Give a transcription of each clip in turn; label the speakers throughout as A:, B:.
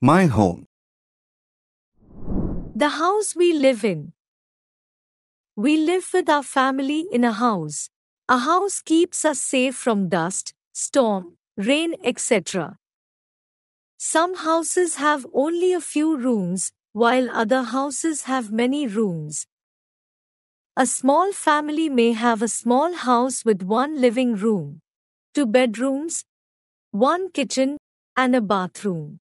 A: My home. The house we live in. We live with our family in a house. A house keeps us safe from dust, storm, rain, etc. Some houses have only a few rooms, while other houses have many rooms. A small family may have a small house with one living room, two bedrooms, one kitchen, and a bathroom.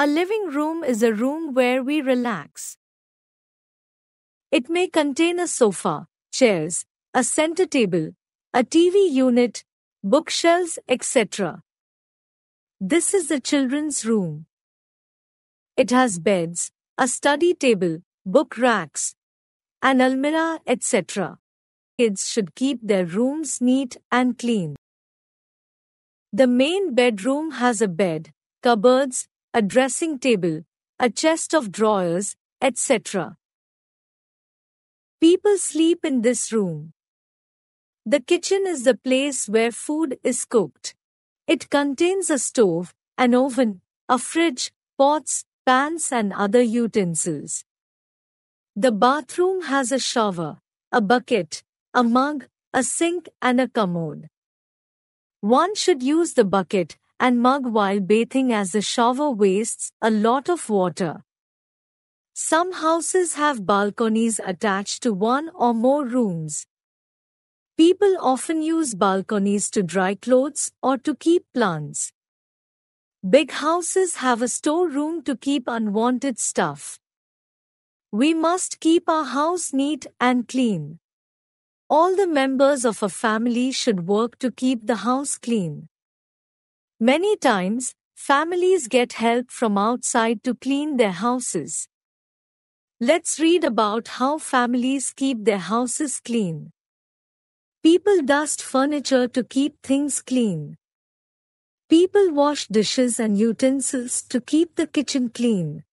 A: A living room is a room where we relax. It may contain a sofa, chairs, a center table, a TV unit, bookshelves, etc. This is the children's room. It has beds, a study table, book racks, an almirah, etc. Kids should keep their rooms neat and clean. The main bedroom has a bed, cupboards, a dressing table, a chest of drawers, etc. People sleep in this room. The kitchen is the place where food is cooked. It contains a stove, an oven, a fridge, pots, pans, and other utensils. The bathroom has a shower, a bucket, a mug, a sink, and a commode. One should use the bucket and mug while bathing as the shower wastes a lot of water. Some houses have balconies attached to one or more rooms. People often use balconies to dry clothes or to keep plants. Big houses have a storeroom to keep unwanted stuff. We must keep our house neat and clean. All the members of a family should work to keep the house clean. Many times, families get help from outside to clean their houses. Let's read about how families keep their houses clean. People dust furniture to keep things clean. People wash dishes and utensils to keep the kitchen clean.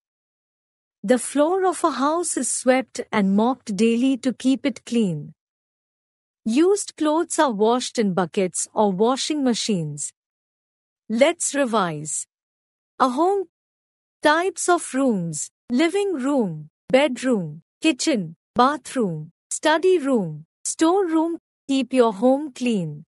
A: The floor of a house is swept and mopped daily to keep it clean. Used clothes are washed in buckets or washing machines. Let's revise. A home. Types of rooms. Living room. Bedroom. Kitchen. Bathroom. Study room. Store room. Keep your home clean.